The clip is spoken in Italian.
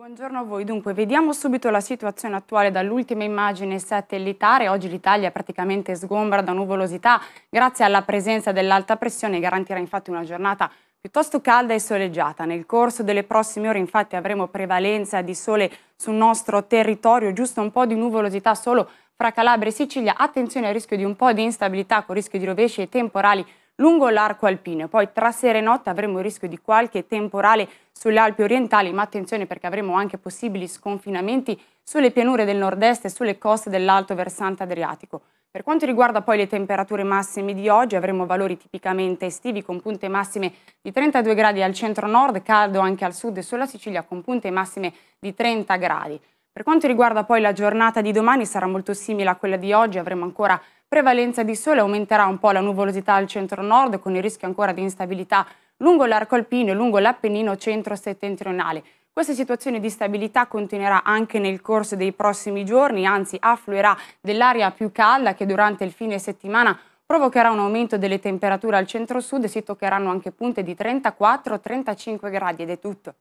Buongiorno a voi, dunque vediamo subito la situazione attuale dall'ultima immagine satellitare, oggi l'Italia è praticamente sgombra da nuvolosità grazie alla presenza dell'alta pressione garantirà infatti una giornata piuttosto calda e soleggiata. Nel corso delle prossime ore infatti avremo prevalenza di sole sul nostro territorio, giusto un po' di nuvolosità solo fra Calabria e Sicilia, attenzione al rischio di un po' di instabilità con rischio di rovesci e temporali lungo l'arco alpino. Poi tra sera e notte avremo il rischio di qualche temporale sulle Alpi orientali, ma attenzione perché avremo anche possibili sconfinamenti sulle pianure del nord-est e sulle coste dell'alto versante adriatico. Per quanto riguarda poi le temperature massime di oggi, avremo valori tipicamente estivi con punte massime di 32 gradi al centro-nord, caldo anche al sud e sulla Sicilia con punte massime di 30 gradi. Per quanto riguarda poi la giornata di domani sarà molto simile a quella di oggi, avremo ancora prevalenza di sole aumenterà un po' la nuvolosità al centro-nord con il rischio ancora di instabilità lungo l'arco alpino e lungo l'Appennino centro-settentrionale. Questa situazione di stabilità continuerà anche nel corso dei prossimi giorni, anzi affluirà dell'aria più calda che durante il fine settimana provocherà un aumento delle temperature al centro-sud e si toccheranno anche punte di 34-35 gradi ed è tutto.